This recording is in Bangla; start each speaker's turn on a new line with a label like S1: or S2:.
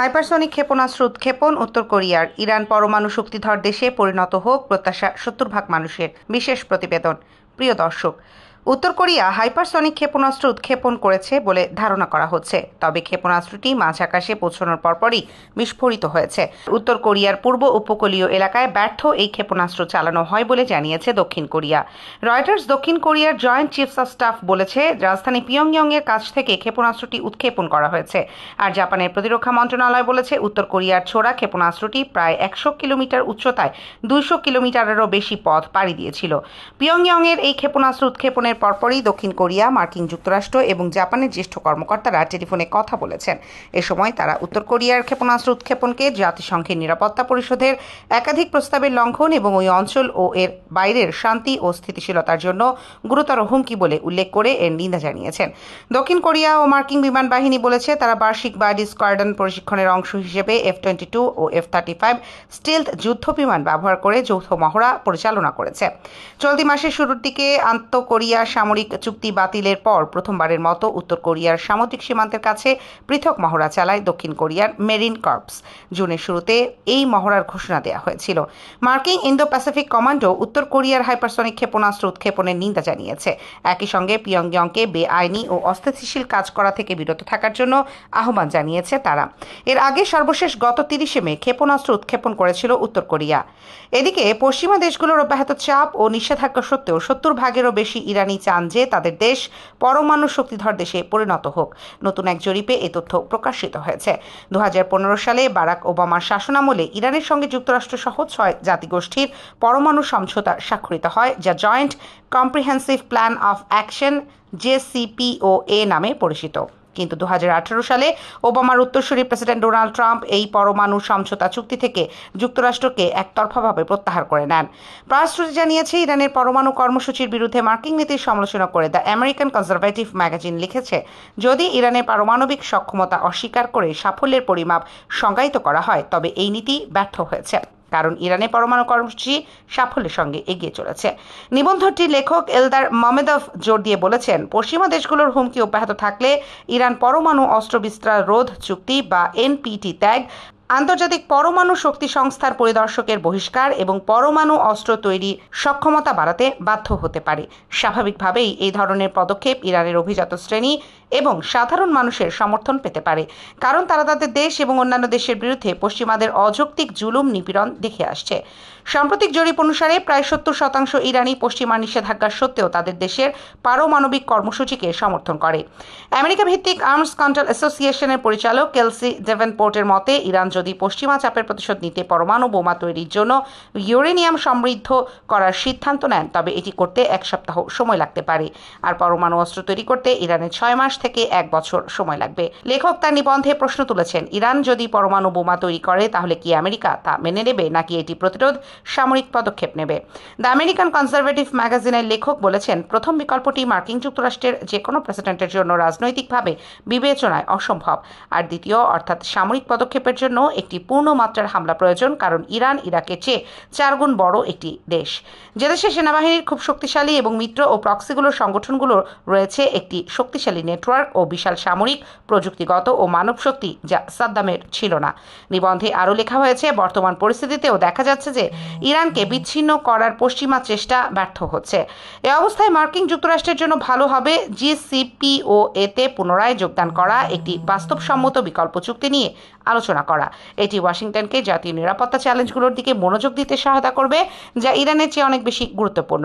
S1: হাইপারসনিক ক্ষেপণাস্ত্র উৎক্ষেপণ উত্তর কোরিয়ার ইরান পরমাণু শক্তিধর দেশে পরিণত হোক প্রত্যাশা সত্তর ভাগ মানুষের বিশেষ প্রতিবেদন প্রিয় দর্শক উত্তর কোরিয়া হাইপারসনিক ক্ষেপণাস্ত্র উৎক্ষেপণ করেছে বলে ধারণা করা হচ্ছে তবে ক্ষেপণাস্ত্রটি মাঝ আকাশে পৌঁছানোর পরপরই বিস্ফোরিত হয়েছে উত্তর কোরিয়ার পূর্ব উপকূলীয় এলাকায় ব্যর্থ এই ক্ষেপণাস্ত্র চালানো হয় বলে জানিয়েছে দক্ষিণ কোরিয়া রয়টার্স দক্ষিণ কোরিয়ার জয়েন্ট চিফস অফ স্টাফ বলেছে রাজধানী এর কাছ থেকে ক্ষেপণাস্ত্রটি উৎক্ষেপণ করা হয়েছে আর জাপানের প্রতিরক্ষা মন্ত্রণালয় বলেছে উত্তর কোরিয়ার ছোড়া ক্ষেপণাস্ত্রটি প্রায় একশো কিলোমিটার উচ্চতায় দুইশো কিলোমিটারেরও বেশি পথ পাড়ি দিয়েছিল পিয়ংইয়ংয়ের এই ক্ষেপণাস্ত্র উৎক্ষেপণের বৈঠকের পরপরই দক্ষিণ কোরিয়া মার্কিন যুক্তরাষ্ট্র এবং জাপানের জ্যেষ্ঠ কর্মকর্তারা টেলিফোনে কথা বলেছেন এ সময় তারা উত্তর কোরিয়ার ক্ষেপণাস্ত্র উৎক্ষেপণকে জাতিসংঘের নিরাপত্তা পরিষদের একাধিক প্রস্তাবের লঙ্ঘন এবং ওই অঞ্চল ও এর বাইরের শান্তি ও স্থিতিশীলতার জন্য গুরুতর হুমকি বলে উল্লেখ করে এর নিন্দা জানিয়েছেন দক্ষিণ কোরিয়া ও মার্কিন বিমান বাহিনী বলেছে তারা বার্ষিক বাডি স্কোয়াডন প্রশিক্ষণের অংশ হিসেবে এফ টোয়েন্টি টু ও এফ থার্টি ফাইভ স্টিলথ যুদ্ধ বিমান ব্যবহার করে যৌথ মহড়া পরিচালনা করেছে চলতি মাসের শুরুর দিকে আন্তঃকোরিয়া কোরিয়ার সামরিক চুক্তি বাতিলের পর প্রথমবারের মতো উত্তর কোরিয়ার সামুদ্রিক সীমান্তের কাছে পৃথক মহড়া চালায় দক্ষিণ কোরিয়ার মেরিন কর্পস জুনের শুরুতে এই মহড়ার ঘোষণা দেওয়া হয়েছিল মার্কিন ইন্দো প্যাসিফিক কমান্ডো উত্তর কোরিয়ার হাইপারসনিক ক্ষেপণাস্ত্র উৎক্ষেপণের নিন্দা জানিয়েছে একই সঙ্গে পিয়ংয়ংকে বেআইনি ও অস্থিতিশীল কাজ করা থেকে বিরত থাকার জন্য আহ্বান জানিয়েছে তারা এর আগে সর্বশেষ গত তিরিশে মে ক্ষেপণাস্ত্র উৎক্ষেপণ করেছিল উত্তর কোরিয়া এদিকে পশ্চিমা দেশগুলোর অব্যাহত চাপ ও নিষেধাজ্ঞা সত্ত্বেও সত্তর ভাগেরও বেশি ইরানি তিনি চান যে তাদের দেশ পরমাণু শক্তিধর দেশে পরিণত হোক নতুন এক জরিপে এ তথ্য প্রকাশিত হয়েছে দু সালে বারাক ওবামার শাসনামলে ইরানের সঙ্গে যুক্তরাষ্ট্র সহ ছয় জাতিগোষ্ঠীর পরমাণু সমঝোতা স্বাক্ষরিত হয় যা joint comprehensive plan of action JCPOA নামে পরিচিত কিন্তু দু সালে ওবামার উত্তরসূরি প্রেসিডেন্ট ডোনাল্ড ট্রাম্প এই পরমাণু সমঝোতা চুক্তি থেকে যুক্তরাষ্ট্রকে একতরফাভাবে প্রত্যাহার করে নেন প্রাসটি জানিয়েছে ইরানের পরমাণু কর্মসূচির বিরুদ্ধে মার্কিন নীতির সমালোচনা করে দ্য আমেরিকান কনজারভেটিভ ম্যাগাজিন লিখেছে যদি ইরানের পারমাণবিক সক্ষমতা অস্বীকার করে সাফল্যের পরিমাপ সংজ্ঞায়িত করা হয় তবে এই নীতি ব্যর্থ হয়েছে কারণ ইরানে পরমাণু কর্মসূচি সাফল্যের সঙ্গে এগিয়ে চলেছে নিবন্ধটি লেখক এলদার মমেদফ জোর দিয়ে বলেছেন পশ্চিমা দেশগুলোর হুমকি অব্যাহত থাকলে ইরান পরমাণু অস্ত্র বিস্তার রোধ চুক্তি বা এনপিটি ত্যাগ আন্তর্জাতিক পরমাণু শক্তি সংস্থার পরিদর্শকের বহিষ্কার এবং পরমাণু অস্ত্র তৈরি সক্ষমতা বাড়াতে বাধ্য হতে পারে স্বাভাবিকভাবেই এই ধরনের পদক্ষেপ ইরানের অভিজাত শ্রেণী এবং সাধারণ মানুষের সমর্থন পেতে পারে কারণ তারা তাদের দেশ এবং অন্যান্য দেশের বিরুদ্ধে পশ্চিমাদের অযৌক্তিক জুলুম নিপীড়ন দেখে আসছে সাম্প্রতিক জরিপ অনুসারে প্রায় সত্তর শতাংশ ইরানি পশ্চিমা নিষেধাজ্ঞা সত্ত্বেও তাদের দেশের পারমাণবিক কর্মসূচিকে সমর্থন করে আমেরিকা ভিত্তিক আর্মস কন্ট্রোল অ্যাসোসিয়েশনের পরিচালক কেলসি ডেভেনপোর্টের মতে ইরান যদি পশ্চিমা চাপের প্রতিশোধ নিতে পরমাণু বোমা তৈরির জন্য ইউরেনিয়াম সমৃদ্ধ করার সিদ্ধান্ত নেন তবে এটি করতে এক সপ্তাহ সময় লাগতে পারে আর পরমাণু অস্ত্র তৈরি করতে ইরানের ছয় মাস থেকে এক বছর সময় লাগবে লেখক তার নিবন্ধে প্রশ্ন তুলেছেন ইরান যদি পরমাণু বোমা তৈরি করে তাহলে কি আমেরিকা তা মেনে নেবে নাকি এটি প্রতিরোধ সামরিক পদক্ষেপ নেবে দ্য আমেরিকান কনজারভেটিভ ম্যাগাজিনের লেখক বলেছেন প্রথম বিকল্পটি মার্কিন যুক্তরাষ্ট্রের যে কোনো প্রেসিডেন্টের জন্য রাজনৈতিকভাবে বিবেচনায় অসম্ভব আর দ্বিতীয় অর্থাৎ সামরিক পদক্ষেপের জন্য একটি পূর্ণ মাত্রার হামলা প্রয়োজন কারণ ইরান ইরাকের চেয়ে চারগুণ বড় একটি দেশ যে দেশে সেনাবাহিনীর খুব শক্তিশালী এবং মিত্র ও প্রক্সিগুলোর সংগঠনগুলোর রয়েছে একটি শক্তিশালী নেটওয়ার্ক নেটওয়ার্ক ও বিশাল সামরিক প্রযুক্তিগত ও মানব শক্তি যা সাদ্দামের ছিল না নিবন্ধে আরও লেখা হয়েছে বর্তমান পরিস্থিতিতেও দেখা যাচ্ছে যে ইরানকে বিচ্ছিন্ন করার পশ্চিমা চেষ্টা ব্যর্থ হচ্ছে এ অবস্থায় মার্কিন যুক্তরাষ্ট্রের জন্য ভালো হবে এতে পুনরায় যোগদান করা একটি বাস্তবসম্মত বিকল্প চুক্তি নিয়ে আলোচনা করা এটি ওয়াশিংটনকে জাতীয় নিরাপত্তা চ্যালেঞ্জগুলোর দিকে মনোযোগ দিতে সহায়তা করবে যা ইরানের চেয়ে অনেক বেশি গুরুত্বপূর্ণ